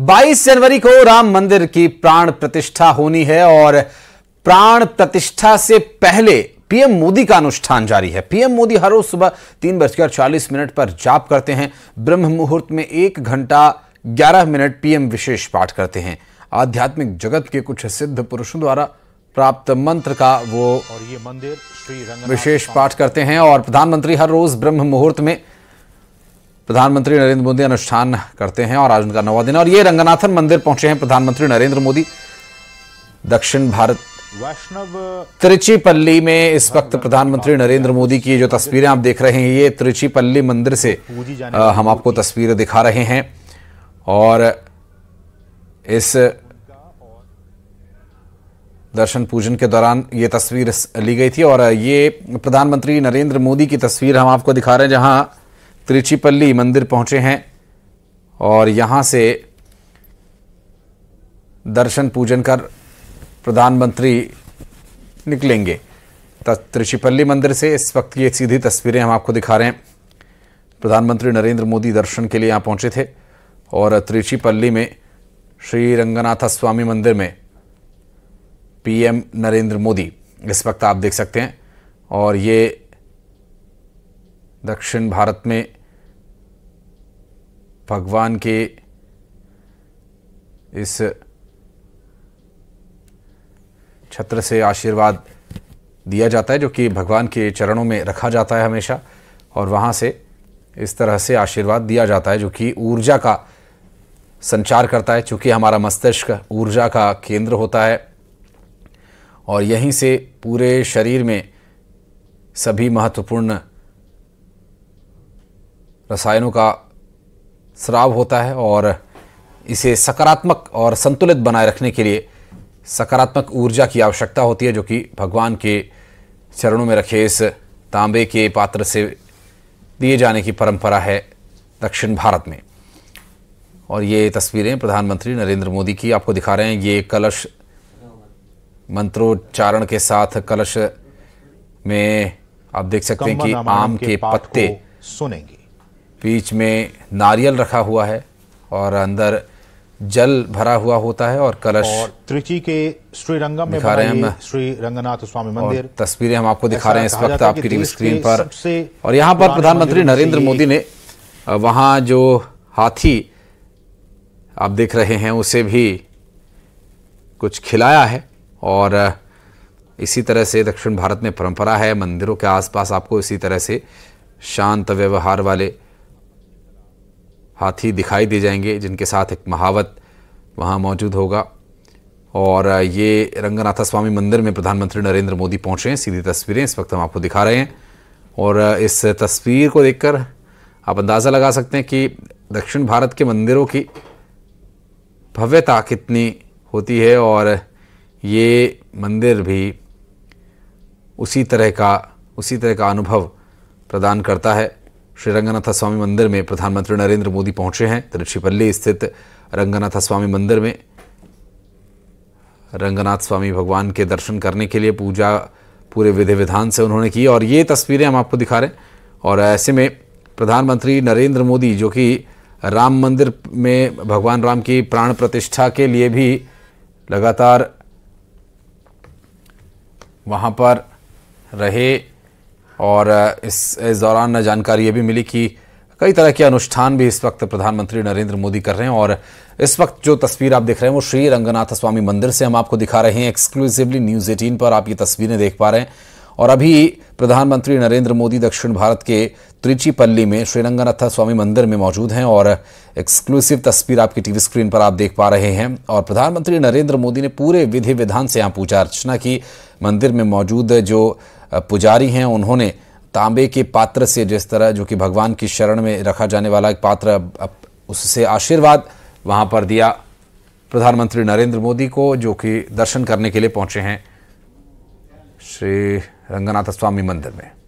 22 जनवरी को राम मंदिर की प्राण प्रतिष्ठा होनी है और प्राण प्रतिष्ठा से पहले पीएम मोदी का अनुष्ठान जारी है पीएम मोदी हर रोज सुबह तीन बजकर चालीस मिनट पर जाप करते हैं ब्रह्म मुहूर्त में एक घंटा ग्यारह मिनट पीएम विशेष पाठ करते हैं आध्यात्मिक जगत के कुछ सिद्ध पुरुषों द्वारा प्राप्त मंत्र का वो और ये मंदिर श्री विशेष पाठ करते हैं और प्रधानमंत्री हर रोज ब्रह्म मुहूर्त में प्रधानमंत्री नरेंद्र मोदी अनुष्ठान करते हैं और आज उनका नवा दिन और ये रंगनाथन मंदिर पहुंचे हैं प्रधानमंत्री नरेंद्र मोदी दक्षिण भारत वैष्णव त्रिचीपल्ली में इस वक्त प्रधानमंत्री नरेंद्र मोदी की जो तस्वीरें आप देख रहे हैं ये त्रिचीपल्ली मंदिर से हम आपको तस्वीरें दिखा रहे हैं और इस दर्शन पूजन के दौरान ये तस्वीर ली गई थी और ये प्रधानमंत्री नरेंद्र मोदी की तस्वीर हम आपको दिखा रहे हैं जहां त्रिचीपल्ली मंदिर पहुँचे हैं और यहाँ से दर्शन पूजन कर प्रधानमंत्री निकलेंगे त्रिचीपल्ली मंदिर से इस वक्त की एक सीधी तस्वीरें हम आपको दिखा रहे हैं प्रधानमंत्री नरेंद्र मोदी दर्शन के लिए यहाँ पहुँचे थे और त्रिचीपल्ली में श्री रंगनाथ स्वामी मंदिर में पीएम नरेंद्र मोदी इस वक्त आप देख सकते हैं और ये दक्षिण भारत में भगवान के इस छत्र से आशीर्वाद दिया जाता है जो कि भगवान के चरणों में रखा जाता है हमेशा और वहाँ से इस तरह से आशीर्वाद दिया जाता है जो कि ऊर्जा का संचार करता है चूँकि हमारा मस्तिष्क ऊर्जा का केंद्र होता है और यहीं से पूरे शरीर में सभी महत्वपूर्ण रसायनों का स्राव होता है और इसे सकारात्मक और संतुलित बनाए रखने के लिए सकारात्मक ऊर्जा की आवश्यकता होती है जो कि भगवान के चरणों में रखे इस तांबे के पात्र से दिए जाने की परंपरा है दक्षिण भारत में और ये तस्वीरें प्रधानमंत्री नरेंद्र मोदी की आपको दिखा रहे हैं ये कलश मंत्रोच्चारण के साथ कलश में आप देख सकते हैं कि आम के पत्ते सुनेंगे बीच में नारियल रखा हुआ है और अंदर जल भरा हुआ होता है और कलश और त्रिची के श्रीरंगम में दिखा रहे हैं श्री रंगनाथ स्वामी मंदिर तस्वीरें हम आपको दिखा रहे हैं इस वक्त आपकी टीवी स्क्रीन पर और यहाँ पर प्रधानमंत्री नरेंद्र मोदी ने वहाँ जो हाथी आप देख रहे हैं उसे भी कुछ खिलाया है और इसी तरह से दक्षिण भारत में परंपरा है मंदिरों के आसपास आपको इसी तरह से शांत व्यवहार वाले हाथी दिखाई दे जाएंगे जिनके साथ एक महावत वहाँ मौजूद होगा और ये रंगनाथा स्वामी मंदिर में प्रधानमंत्री नरेंद्र मोदी पहुँचे हैं सीधी तस्वीरें इस वक्त हम आपको दिखा रहे हैं और इस तस्वीर को देखकर आप अंदाज़ा लगा सकते हैं कि दक्षिण भारत के मंदिरों की भव्यता कितनी होती है और ये मंदिर भी उसी तरह का उसी तरह का अनुभव प्रदान करता है श्री रंगनाथ स्वामी मंदिर में प्रधानमंत्री नरेंद्र मोदी पहुंचे हैं तिरुचिपल्ली स्थित रंगनाथ स्वामी मंदिर में रंगनाथ स्वामी भगवान के दर्शन करने के लिए पूजा पूरे विधि विधान से उन्होंने की और ये तस्वीरें हम आपको दिखा रहे हैं और ऐसे में प्रधानमंत्री नरेंद्र मोदी जो कि राम मंदिर में भगवान राम की प्राण प्रतिष्ठा के लिए भी लगातार वहाँ पर रहे और इस, इस दौरान जानकारी ये भी मिली कि कई तरह के अनुष्ठान भी इस वक्त प्रधानमंत्री नरेंद्र मोदी कर रहे हैं और इस वक्त जो तस्वीर आप देख रहे हैं वो श्री रंगनाथ स्वामी मंदिर से हम आपको दिखा रहे हैं एक्सक्लूसिवली न्यूज़ एटीन पर आप ये तस्वीरें देख पा रहे हैं और अभी प्रधानमंत्री नरेंद्र मोदी दक्षिण भारत के त्रिचीपल्ली में श्रीरंगनाथा स्वामी मंदिर में मौजूद हैं और एक्सक्लूसिव तस्वीर आपकी टीवी स्क्रीन पर आप देख पा रहे हैं और प्रधानमंत्री नरेंद्र मोदी ने पूरे विधि विधान से यहाँ पूजा अर्चना की मंदिर में मौजूद जो पुजारी हैं उन्होंने तांबे के पात्र से जिस तरह जो कि भगवान की शरण में रखा जाने वाला एक पात्र उससे आशीर्वाद वहाँ पर दिया प्रधानमंत्री नरेंद्र मोदी को जो कि दर्शन करने के लिए पहुँचे हैं श्री रंगनाथ स्वामी मंदिर में